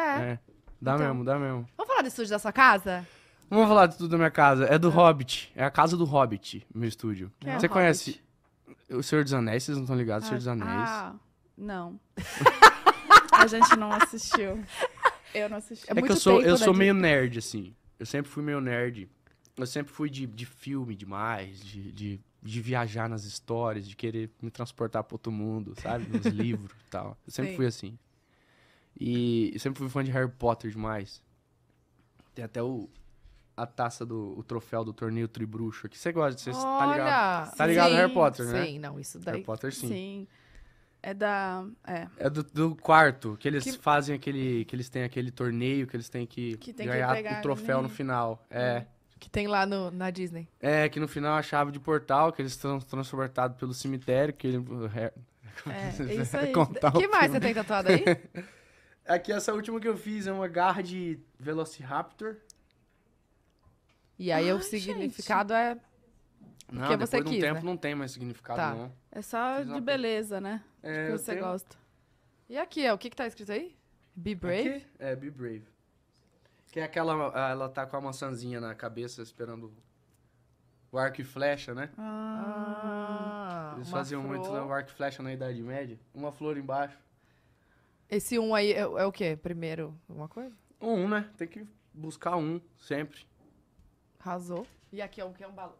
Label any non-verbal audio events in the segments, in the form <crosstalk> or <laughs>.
É. é. Dá então. mesmo, dá mesmo. Vamos falar do estúdio da sua casa? Vamos falar do estúdio da minha casa. É do ah. Hobbit. É a casa do Hobbit, meu estúdio. Quem é Você é conhece o Senhor dos Anéis? Vocês não estão ligados? Ah, Senhor dos ah. Anéis. Ah, não. <laughs> a gente não assistiu. Eu não assisti. É, é que eu sou, eu sou né, meio nerd, assim. Eu sempre fui meio nerd. Eu sempre fui de, de filme demais, de, de, de viajar nas histórias, de querer me transportar para outro mundo, sabe? Nos <laughs> livros e tal. Eu sempre Sim. fui assim. E sempre fui fã de Harry Potter demais. Tem até o a taça do o troféu do torneio Tribruxo aqui. Você gosta, você tá ligado? Tá ligado sim, Harry Potter, sim, né? Sim, não, isso daí. Harry Potter sim. Sim. É da. É, é do, do quarto, que eles que... fazem aquele. Que eles têm aquele torneio, que eles têm que, que tem ganhar que pegar, o troféu no final. É. Hum. Que tem lá no, na Disney. É, que no final é a chave de portal, que eles estão transportados pelo cemitério, que ele. É, <laughs> é, é isso aí. que mais filme. você tem tatuado aí? <laughs> Aqui, essa última que eu fiz é uma garra de Velociraptor. E aí ah, o significado é não, porque depois você de um quis, tempo né? não tem mais significado, tá. não. É só de beleza, né? É, que tipo, você tenho... gosta. E aqui, ó, o que que tá escrito aí? Be Brave? Aqui? É, Be Brave. Que é aquela... Ah, ela tá com a maçãzinha na cabeça, esperando o arco e flecha, né? Ah, ah Eles faziam flor. muito né, o arco e flecha na Idade Média. Uma flor embaixo. Esse um aí é, é o quê? Primeiro, uma coisa? Um, né? Tem que buscar um, sempre. Arrasou. E aqui é um que é um balão.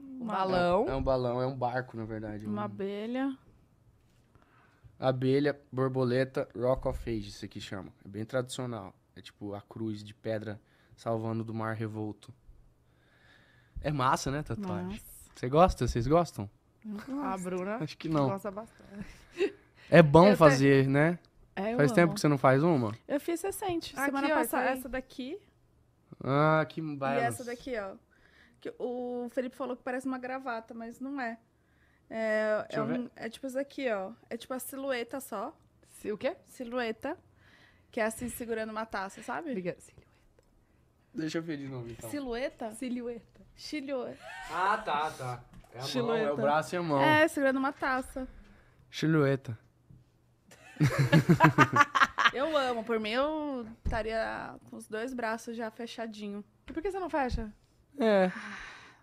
Um balão. É, é um balão, é um barco, na verdade. Uma Um- abelha. Abelha, borboleta, Rock of age, isso aqui chama. É bem tradicional. É tipo a cruz de pedra salvando do mar revolto. É massa, né, tatuagem? Nossa. Você gosta? Vocês gostam? Eu A Bruna Acho que não. gosta bastante. É bom Eu fazer, né? É, faz amo. tempo que você não faz uma? Eu fiz recente, aqui, semana ó, passada. Essa, daqui. Ah, que bairro. E essa daqui, ó. Que o Felipe falou que parece uma gravata, mas não é. É, é, um, é, tipo essa aqui, ó. É tipo a silhueta só. Se, o quê? Silhueta. Que é assim, segurando uma taça, sabe? Obrigada, silhueta. Deixa eu ver de novo, então. Silhueta? Silhueta. Silhueta. Ah, tá, tá. É a mão, é o braço e a mão. É, segurando uma taça. Silhueta. <laughs> eu amo. Por mim, eu estaria com os dois braços já fechadinho. E por que você não fecha? É. Ah,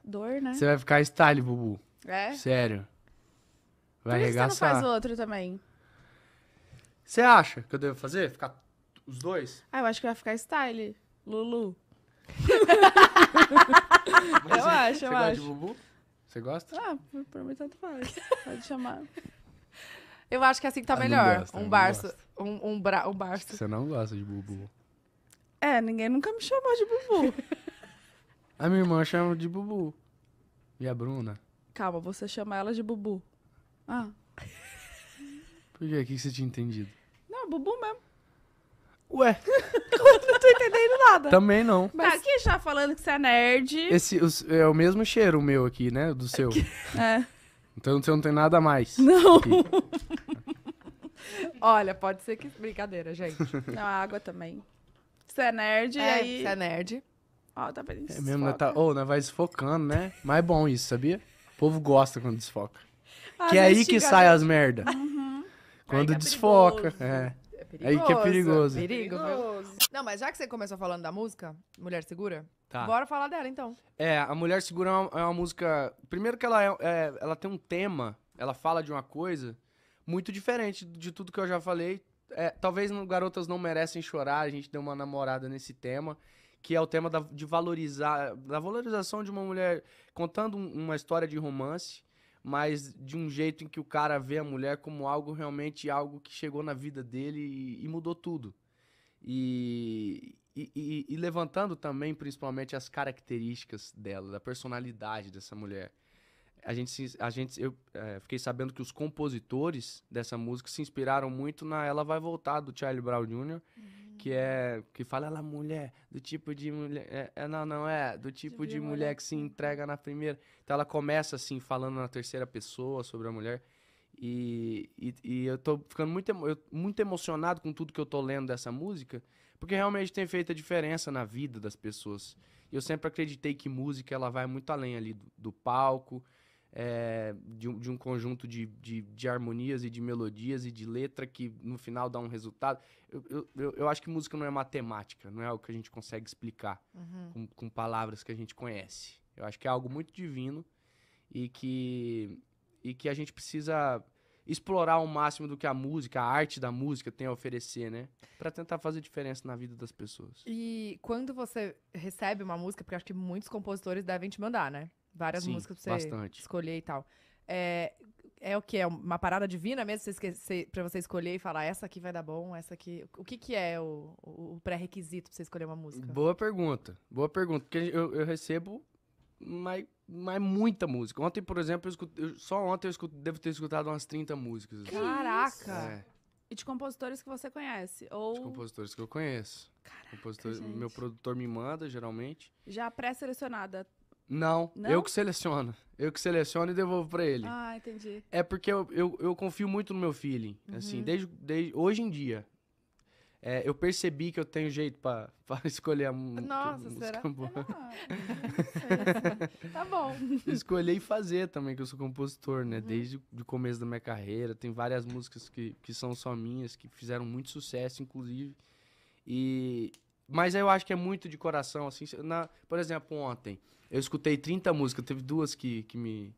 dor, né? Você vai ficar style, Bubu. É? Sério. Vai por que você não faz outro também? Você acha que eu devo fazer? Ficar os dois? Ah, eu acho que vai ficar style. Lulu. <laughs> eu acho, eu acho. Você gosta de Bubu? Você gosta? Ah, por mim tanto faz. Pode chamar. Eu acho que é assim tá ah, melhor. Gosta, um barço. Um, um, bra, um barço. Você não gosta de bubu. É, ninguém nunca me chamou de bubu. <laughs> a minha irmã chama de bubu. E a Bruna? Calma, você chama ela de bubu. Ah. Por quê? O que você tinha entendido? Não, bubu mesmo. Ué? <laughs> não tô entendendo nada. Também não. Mas... Tá, já falando que você é nerd? Esse, os, é o mesmo cheiro meu aqui, né? Do seu. é. Então você não tem nada mais. <laughs> Não. <laughs> Olha, pode ser que. Brincadeira, gente. <laughs> Não, a água também. Você é nerd, é, aí. Você é nerd. Ó, tá bem. É mesmo, né? Tá... Ou, oh, vai desfocando, né? Mas é bom isso, sabia? O povo gosta quando desfoca. Ah, que é aí que sai né? as merda. Uhum. Quando é desfoca. Perigoso. É. Perigoso, é Aí que é perigoso. Perigo, perigoso. Não, mas já que você começou falando da música, Mulher Segura, tá. bora falar dela então. É, a Mulher Segura é uma, é uma música. Primeiro que ela, é, é, ela tem um tema, ela fala de uma coisa muito diferente de tudo que eu já falei. É, talvez no Garotas Não Merecem Chorar, a gente deu uma namorada nesse tema, que é o tema da, de valorizar, da valorização de uma mulher contando uma história de romance mas de um jeito em que o cara vê a mulher como algo realmente algo que chegou na vida dele e, e mudou tudo. E, e, e, levantando também, principalmente, as características dela, da personalidade dessa mulher. A gente, a gente eu é, fiquei sabendo que os compositores dessa música se inspiraram muito na Ela Vai Voltar, do Charlie Brown Jr. Uhum que é que fala ela é mulher do tipo de mulher é, é não não é do tipo, de, de mulher, mulher que se entrega na primeira então ela começa assim falando na terceira pessoa sobre a mulher e, e, e eu tô ficando muito eu, muito emocionado com tudo que eu tô lendo dessa música porque realmente tem feito a diferença na vida das pessoas eu sempre acreditei que música ela vai muito além ali do, do palco é, de, de, um conjunto de, de, de, harmonias e de melodias e de letra que no final dá um resultado. Eu, eu, eu, acho que música não é matemática, não é algo que a gente consegue explicar uhum. com, com, palavras que a gente conhece. Eu acho que é algo muito divino e que, e que a gente precisa explorar ao máximo do que a música, a arte da música tem a oferecer, né? Para tentar fazer diferença na vida das pessoas. E quando você recebe uma música, porque acho que muitos compositores devem te mandar, né? Várias Sim, músicas pra você bastante. escolher e tal. É, é o que? É uma parada divina mesmo para pra você escolher e falar essa aqui vai dar bom, essa aqui. O que, que é o, o pré-requisito pra você escolher uma música? Boa pergunta. Boa pergunta. Porque eu, eu recebo mais mais muita música. Ontem, por exemplo, eu eu, só ontem eu devo ter escutado umas 30 músicas. Assim. Caraca! É. E de compositores que você conhece? Ou... De compositores que eu conheço. Caraca, Meu produtor me manda, geralmente. Já pré-selecionada não, Não? eu que seleciono. Eu que seleciono e devolvo para ele. Ah, entendi. É porque eu, eu, eu confio muito no meu feeling. Uhum. Assim, desde, desde hoje em dia. É, eu percebi que eu tenho jeito para <laughs> escolher a música. Nossa, será? Ah, tá bom. <laughs> Escolher e fazer também, que eu sou compositor, né? Uhum. Desde o começo da minha carreira. Tem várias músicas que, que são só minhas, que fizeram muito sucesso, inclusive. E, mas eu acho que é muito de coração, assim. Na, por exemplo, ontem, eu escutei 30 músicas, teve duas que, que me,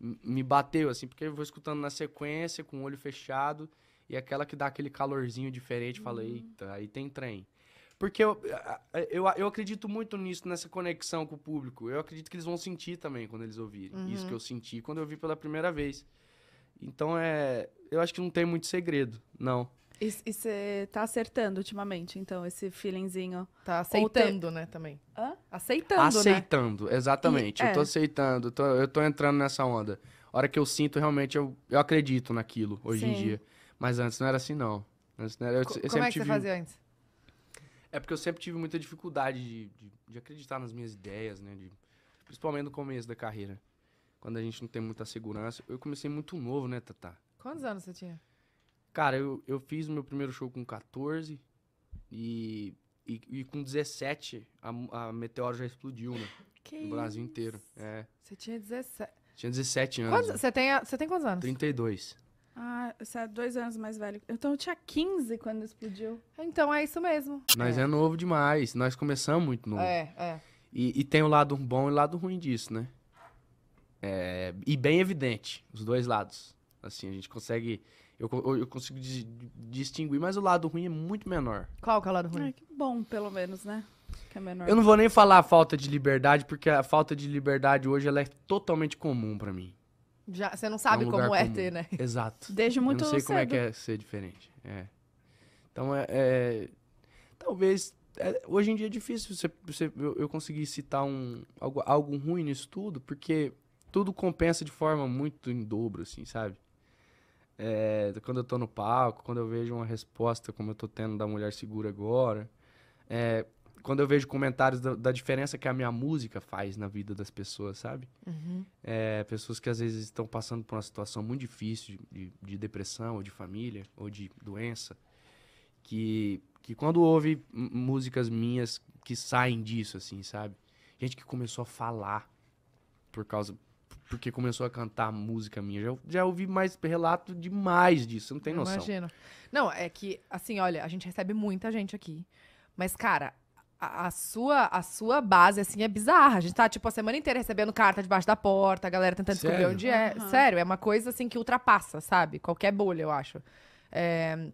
me bateu, assim, porque eu vou escutando na sequência, com o olho fechado, e aquela que dá aquele calorzinho diferente, uhum. fala, eita, aí tem trem. Porque eu, eu, eu acredito muito nisso, nessa conexão com o público. Eu acredito que eles vão sentir também quando eles ouvirem. Uhum. Isso que eu senti quando eu vi pela primeira vez. Então é. Eu acho que não tem muito segredo, não. E você tá acertando ultimamente, então, esse feelingzinho? Tá aceitando, né, também. Hã? Aceitando, né? Aceitando, né? exatamente. E, eu tô é. aceitando, tô, eu tô entrando nessa onda. A hora que eu sinto, realmente, eu, eu acredito naquilo, hoje Sim. em dia. Mas antes não era assim, não. Antes não era, eu, eu como é que tive... você fazia antes? É porque eu sempre tive muita dificuldade de, de, de acreditar nas minhas ideias, né? De, principalmente no começo da carreira. Quando a gente não tem muita segurança. Eu comecei muito novo, né, Tata? Quantos anos você tinha? Cara, eu, eu fiz o meu primeiro show com 14 e, e, e com 17 a, a Meteoro já explodiu, né? Que no Brasil inteiro. É. Você tinha 17. Tinha 17 anos. Quantos, né? você, tem, você tem quantos anos? 32. Ah, você é dois anos mais velho. Então eu tinha 15 quando explodiu. Então é isso mesmo. Nós é, é novo demais. Nós começamos muito novo. É, é. E, e tem o lado bom e o lado ruim disso, né? É, e bem evidente, os dois lados. Assim, a gente consegue eu, eu, consigo dis, distinguir, mas o lado ruim é muito menor. Qual que é o lado ruim? É, que bom, pelo menos, né? Que é menor. Eu não vou nem falar a falta de liberdade, porque a falta de liberdade hoje ela é totalmente comum para mim. Já, você não sabe é um como é ter, né? Exato. Desde muito cedo. Eu não sei cedo. como é que é ser diferente. É. Então, é, é talvez... É, hoje em dia é difícil você, você, eu, eu conseguir citar um, algo, algo ruim nisso tudo, porque tudo compensa de forma muito em dobro, assim, sabe? É, quando eu tô no palco, quando eu vejo uma resposta como eu tô tendo da Mulher Segura agora, é, quando eu vejo comentários da, da, diferença que a minha música faz na vida das pessoas, sabe? Uhum. É, pessoas que às vezes estão passando por uma situação muito difícil de, de, depressão, ou de família, ou de doença, que, que quando ouve músicas minhas que saem disso, assim, sabe? Gente que começou a falar por causa porque começou a cantar música minha. Já, já ouvi mais relato demais disso, não tem noção. Imagino. Não, é que, assim, olha, a gente recebe muita gente aqui. Mas, cara, a, a, sua, a sua base, assim, é bizarra. A gente tá, tipo, a semana inteira recebendo carta debaixo da porta, a galera tentando Sério? descobrir onde é. Uhum. Sério, é uma coisa, assim, que ultrapassa, sabe? Qualquer bolha, eu acho. É...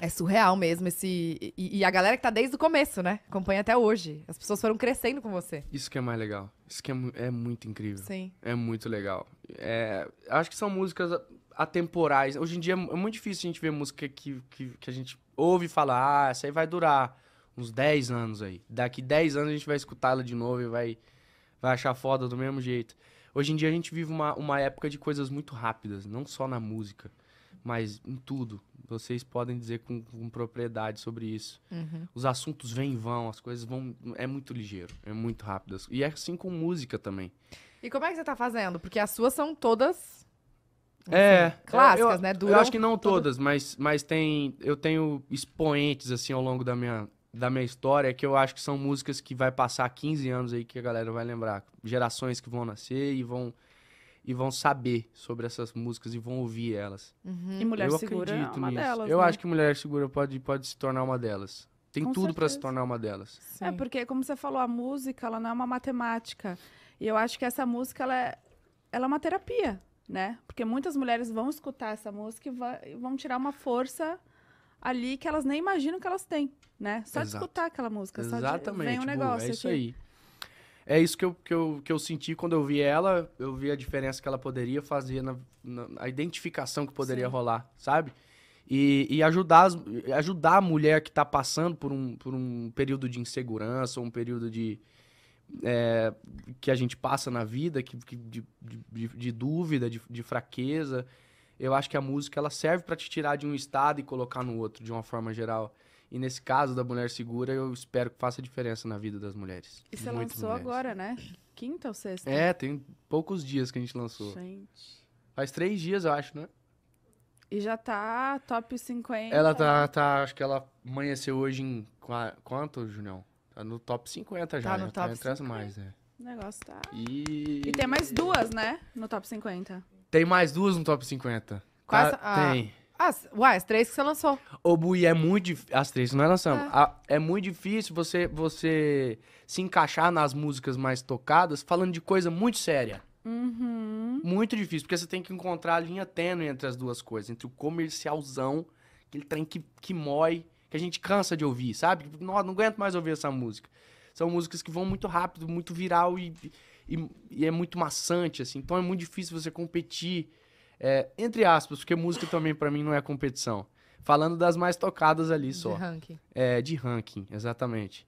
É surreal mesmo esse. E, e, a galera que tá desde o começo, né? Acompanha até hoje. As pessoas foram crescendo com você. Isso que é mais legal. Isso que é, é muito incrível. Sim. É muito legal. É, acho que são músicas atemporais. Hoje em dia é muito difícil a gente ver música que, que, que a gente ouve falar, ah, essa aí vai durar uns 10 anos aí. Daqui 10 anos a gente vai escutá-la de novo e vai, vai achar foda do mesmo jeito. Hoje em dia a gente vive uma, uma época de coisas muito rápidas, não só na música mas em tudo. Vocês podem dizer com, com propriedade sobre isso. Uhum. Os assuntos vêm e vão, as coisas vão. É muito ligeiro, é muito rápido. E é assim com música também. E como é que você tá fazendo? Porque as suas são todas. Assim, é. Clássicas, né? eu, né? Duram eu acho que não todas, todas, mas, mas tem. Eu tenho expoentes, assim, ao longo da minha, da minha história, que eu acho que são músicas que vai passar 15 anos aí que a galera vai lembrar. Gerações que vão nascer e vão e vão saber sobre essas músicas e vão ouvir elas. Uhum. E Mulher eu Segura é acredito é uma nisso. delas. Eu né? acho que Mulher Segura pode, pode se tornar uma delas. Tem Com tudo para se tornar uma delas. Sim. É, porque, como você falou, a música ela não é uma matemática. E eu acho que essa música ela é, ela é uma terapia, né? Porque muitas mulheres vão escutar essa música e vão tirar uma força ali que elas nem imaginam que elas têm, né? Só Exato. de escutar aquela música. Exatamente. Só de, vem um é negócio. Boa, é isso aqui. aí é isso que eu, que, eu, que eu senti quando eu vi ela. Eu vi a diferença que ela poderia fazer, na, na a identificação que poderia Sim. rolar, sabe? E, e ajudar, ajudar a mulher que está passando por um, por um período de insegurança, um período de. É, que a gente passa na vida, que, que de, de, de, dúvida, de, de fraqueza. Eu acho que a música ela serve para te tirar de um estado e colocar no outro, de uma forma geral. E nesse caso da Mulher Segura, eu espero que faça diferença na vida das mulheres. E você lançou mulheres. agora, né? Quinta ou sexta? É, tem poucos dias que a gente lançou. Gente. Faz três dias, eu acho, né? E já tá top 50. Ela tá, tá acho que ela amanheceu hoje em. Quanto, Junião? Tá no top 50 já. Tá né? no já tá top tá 50. mais, né? O negócio tá. E... e tem mais duas, né? No top 50. Tem mais duas no top 50. Quase... Tá, ah. Tem. As, uai, as três que você lançou. Ô, Bui, é muito difícil. As três que nós lançamos. É. é muito difícil você, você se encaixar nas músicas mais tocadas falando de coisa muito séria. Uhum. Muito difícil, porque você tem que encontrar a linha tênue entre as duas coisas. Entre o comercialzão, aquele trem que, que mói, que a gente cansa de ouvir, sabe? Não, tipo, não aguento mais ouvir essa música. São músicas que vão muito rápido, muito viral e, e, e é muito maçante, assim. Então é muito difícil você competir é, entre aspas, porque música também para mim não é competição. Falando das mais tocadas ali só. De ranking. É, de ranking, exatamente.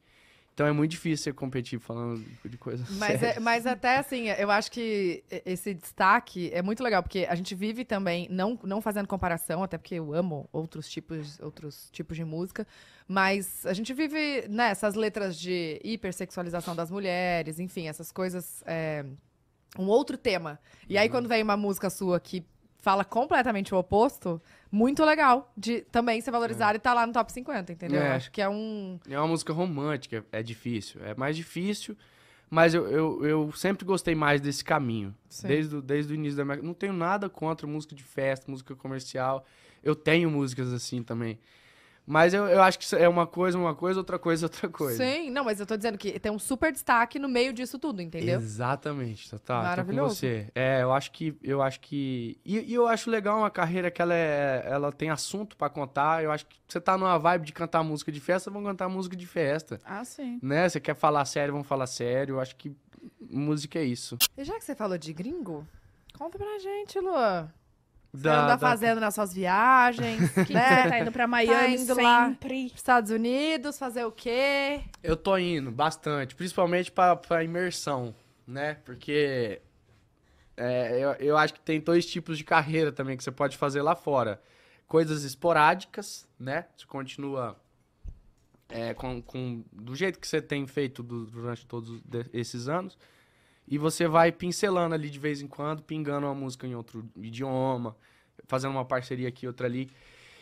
Então é muito difícil você competir falando de coisas mas, é, mas até assim, eu acho que esse destaque é muito legal, porque a gente vive também, não, não fazendo comparação, até porque eu amo outros tipos, outros tipos de música, mas a gente vive né, letras de hipersexualização das mulheres, enfim, essas coisas. É, um outro tema. E uhum. aí, quando vem uma música sua que fala completamente o oposto, muito legal de também ser valorizado é. e estar tá lá no top 50, entendeu? É. Acho que é um. É uma música romântica, é difícil. É mais difícil, mas eu, eu, eu sempre gostei mais desse caminho. Sim. Desde, desde o início da minha. Não tenho nada contra música de festa, música comercial. Eu tenho músicas assim também. Mas eu, eu acho que é uma coisa, uma coisa, outra coisa, outra coisa. Sim, não, mas eu tô dizendo que tem um super destaque no meio disso tudo, entendeu? Exatamente, tá, tá Maravilhoso. com você. É, eu acho que eu acho que e, e eu acho legal uma carreira que ela é, ela tem assunto para contar. Eu acho que você tá numa vibe de cantar música de festa, vão cantar música de festa. Ah, sim. Né? Você quer falar sério, vão falar sério. Eu acho que música é isso. E já que você falou de gringo, conta pra gente, Luan. Você da, anda da... fazendo nas suas viagens, <laughs> que né? Você tá indo pra tá Miami, tá indo sempre. lá Estados Unidos, fazer o quê? Eu tô indo bastante, principalmente pra, pra imersão, né? Porque é, eu, eu acho que tem dois tipos de carreira também que você pode fazer lá fora. Coisas esporádicas, né? Você continua é, com, com, do jeito que você tem feito do, durante todos esses anos. E você vai pincelando ali de vez em quando, pingando uma música em outro idioma, fazendo uma parceria aqui, outra ali.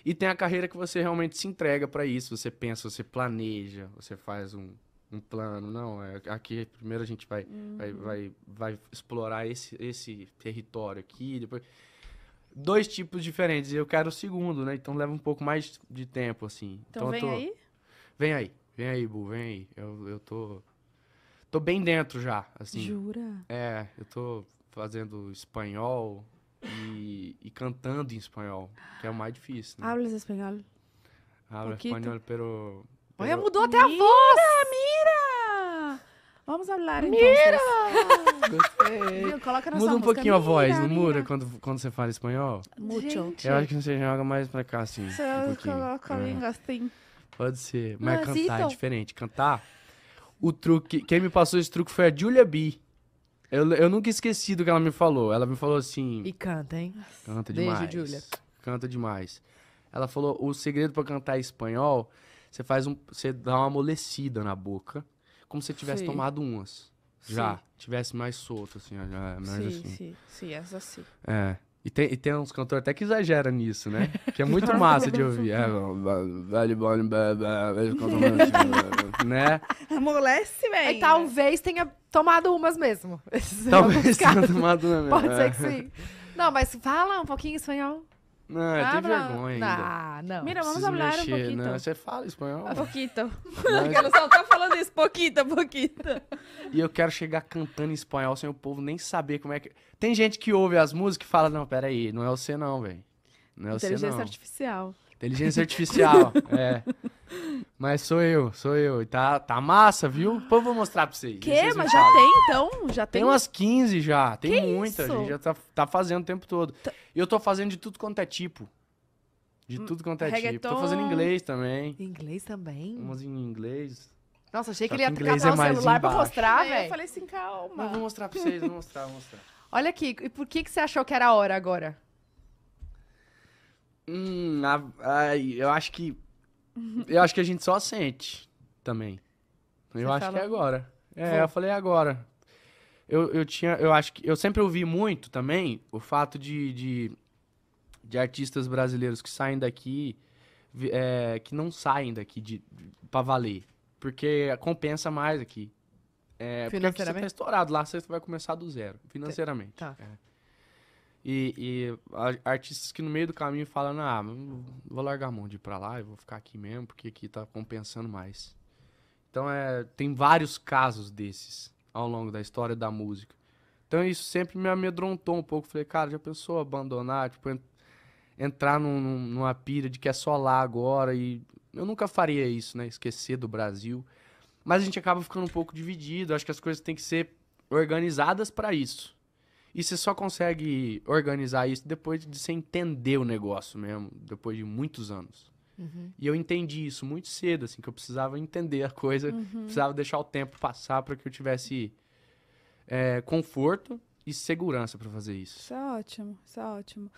E tem a carreira que você realmente se entrega para isso. Você pensa, você planeja, você faz um, um plano. Não, é, aqui primeiro a gente vai, uhum. vai, vai, vai, explorar esse, esse território aqui. Depois... Dois tipos diferentes. Eu quero o segundo, né? Então leva um pouco mais de tempo, assim. Então, então vem tô... aí? Vem aí. Vem aí, Bu, vem aí. Eu, eu tô tô bem dentro já, assim. Jura? É, eu tô fazendo espanhol e, e cantando em espanhol, que é o mais difícil, né? Hablas espanhol? Hablo Poquito. espanhol, pero... pero... Olha, mudou até a mira, voz! Mira! mira! Vamos falar então. Mira! Gostei. Viu? Coloca Muda um pouquinho mira, a voz, não muda quando, quando você fala espanhol? Muito. Eu acho que você joga mais pra cá, assim. Você um coloca a é. língua assim. Pode ser, mas Masito. cantar é diferente. Cantar o truque. Quem me passou esse truque foi a Julia B. Eu, eu nunca esqueci do que ela me falou. Ela me falou assim. E canta, hein? Canta demais. Beijo, Julia. Canta demais. Ela falou: o segredo para cantar espanhol, você faz um. Você dá uma amolecida na boca. Como se tivesse sim. tomado umas. Já. Sim. Tivesse mais solto, assim, já. Mais sim, assim. sim, sim, essa sim. É. E tem, e tem uns cantores até que exageram nisso, né? <laughs> Que é muito massa de ouvir. É, né? Amolece, velho. E talvez tenha tomado umas mesmo. <laughs> Talvez tenha tomado uma mesmo. Pode ser é. que sim. Não, mas fala um pouquinho espanhol. Não, é ah, tem pra... vergonha Ah, não. Mira, vamos Preciso hablar mexer. um pouquinho. Não, você fala espanhol. Um pouquinho. Mas... <laughs> só tá falando isso, pouquinho, pouquinho. E eu quero chegar cantando em espanhol sem o povo nem saber como é que... Tem gente que ouve as músicas e fala, não, peraí, não é você não, velho. Não é você não. Inteligência artificial. Inteligência artificial, <laughs> é. Mas sou eu, sou eu. E tá, tá massa, viu? Pô, eu vou mostrar pra vocês. Que? Vocês Mas já falam. tem, então? Já tem? Tem umas 15 já. Tem que muita. Isso? A gente já tá, tá fazendo o tempo todo. T tá. e eu tô fazendo de tudo quanto é tipo. De hum, tudo quanto é Reggaeton. tipo. Tô fazendo inglês também. Inglês também? Umas em inglês. Nossa, achei que, que ele ia catar é o celular pra mostrar, velho. Eu falei assim, calma. vou mostrar pra vocês, vou mostrar, vou mostrar. Olha aqui, e por que, que você achou que era a hora agora? Hum, a, a, eu acho que. Eu acho que a gente só sente também. Você eu acho que é agora. É, eu falei agora. Eu, eu tinha. Eu acho que. Eu sempre ouvi muito também o fato de, de, de artistas brasileiros que saem daqui. É, que não saem daqui de, de, pra valer. Porque compensa mais aqui. É, porque aqui você tá estourado, lá você vai começar do zero, financeiramente. Tá. É. E, e artistas que no meio do caminho falam, ah, vou largar a mão de ir pra lá, eu vou ficar aqui mesmo, porque aqui tá compensando mais. Então é, tem vários casos desses ao longo da história da música. Então isso sempre me amedrontou um pouco. Falei, cara, já pensou abandonar, tipo, ent entrar num, numa pira de que é só lá agora e eu nunca faria isso, né? Esquecer do Brasil. Mas a gente acaba ficando um pouco dividido. Acho que as coisas têm que ser organizadas para isso. E você só consegue organizar isso depois de você entender o negócio mesmo, depois de muitos anos. Uhum. E eu entendi isso muito cedo, assim, que eu precisava entender a coisa, uhum. precisava deixar o tempo passar para que eu tivesse é, conforto e segurança para fazer isso. Isso é ótimo, isso é ótimo.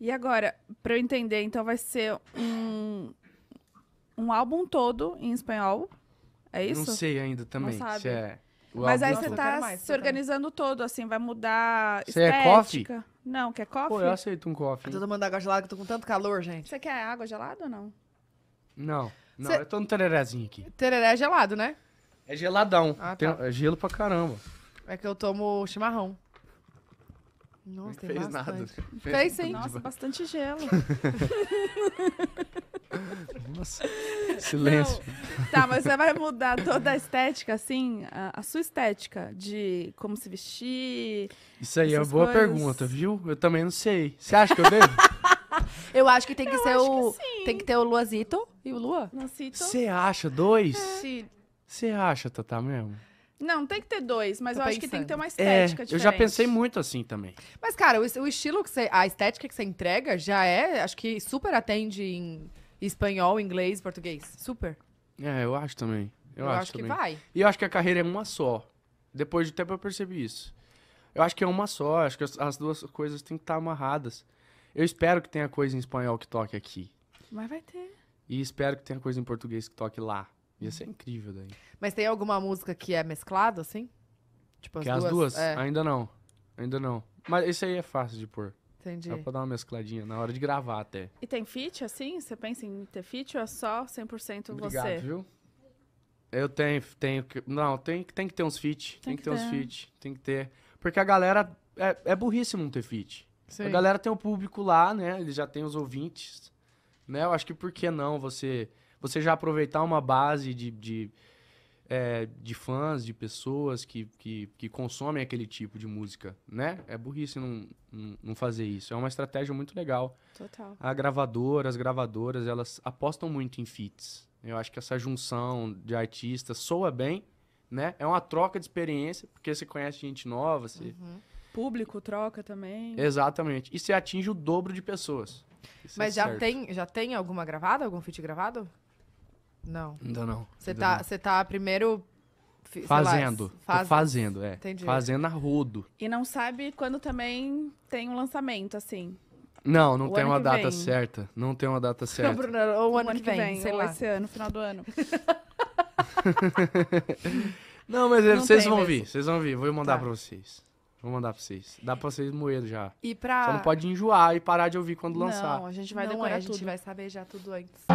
E agora, para eu entender, então vai ser um, um álbum todo em espanhol? É isso? Não sei ainda também. Não sabe. Se é... Mas aí você tá mais, se organizando todo, assim, vai mudar Você é coffee? Não, quer coffee? Pô, eu aceito um coffee. Tô tomando água gelada, que eu tô com tanto calor, gente. Você quer água gelada ou não? Não, não, Cê- eu tô no tererezinho aqui. Tereré é gelado, né? É geladão. Ah, Tem- tá. é gelo pra caramba. É que eu tomo chimarrão. Nossa, tem bastante. Fez sim. Nossa, bastante gelo. <laughs> Nossa, silêncio. Não. Tá, mas você vai mudar toda a estética, assim, a, a sua estética de como se vestir. Isso aí é uma boa coisas. pergunta, viu? Eu também não sei. Você acha que eu devo? <laughs> Eu acho que tem que eu ser o. Que tem que ter o Luazito e o Lua. Você acha dois? É. Você é. acha, Tatá, mesmo? Não, tem que ter dois, mas Tô eu pensando. acho que tem que ter uma é, estética é, diferente. Eu já pensei muito assim também. Mas, cara, o, o estilo que você. A estética que você entrega já é, acho que super atende em Espanhol, inglês, português. Super. É, eu acho também. Eu, eu acho, acho que vai. E eu acho que a carreira é uma só. Depois de tempo eu percebi isso. Eu acho que é uma só. Acho que as duas coisas têm que estar amarradas. Eu espero que tenha coisa em espanhol que toque aqui. Mas vai ter. E espero que tenha coisa em português que toque lá. Ia ser incrível daí. Mas tem alguma música que é mesclada, assim? Tipo, as que é duas? As duas? É. Ainda não. Ainda não. Mas esse aí é fácil de pôr. Entendi. Só pra dar uma mescladinha na hora de gravar até. E tem fit assim? Você pensa em ter fit ou é só 100% Obrigado, você? Obrigado, viu? Eu tenho, tenho que. Não, tem, tem que ter uns fit Tem, tem que, ter, ter uns fit Tem que ter. Porque a galera. É, é não ter fit Sim. A galera tem o público lá, né? Eles já tem os ouvintes. Né? Eu acho que por que não você, você já aproveitar uma base de, de é, de fãs, de pessoas que, que, que, consomem aquele tipo de música, né? É burrice não, não fazer isso. É uma estratégia muito legal. Total. A gravadora, as gravadoras, elas apostam muito em fits. Eu acho que essa junção de artistas soa bem, né? É uma troca de experiência, porque você conhece gente nova, você... Uhum. Público troca também. Exatamente. E você atinge o dobro de pessoas. Isso é Mas é já, tem, já tem alguma gravada, algum feat gravado? Não. Ainda não. Você tá, Você tá primeiro fazendo. Lá, faz... fazendo, é. Entendi. Fazendo a rodo. E não sabe quando também tem um lançamento, assim. Não, não o tem uma data vem. certa. Não tem uma data <laughs> certa. Não, Bruno, ou o ano, ano que vem, vem sei lá. esse ano, final do ano. <laughs> <laughs> não, mas é, não vocês vão mesmo. vir, vocês vão vir. Vou mandar tá. pra vocês. Vou mandar pra vocês. Dá pra vocês moer já. E pra... Só não pode enjoar e parar de ouvir quando não, lançar. Não, a gente vai não decorar é, a gente vai saber já tudo antes.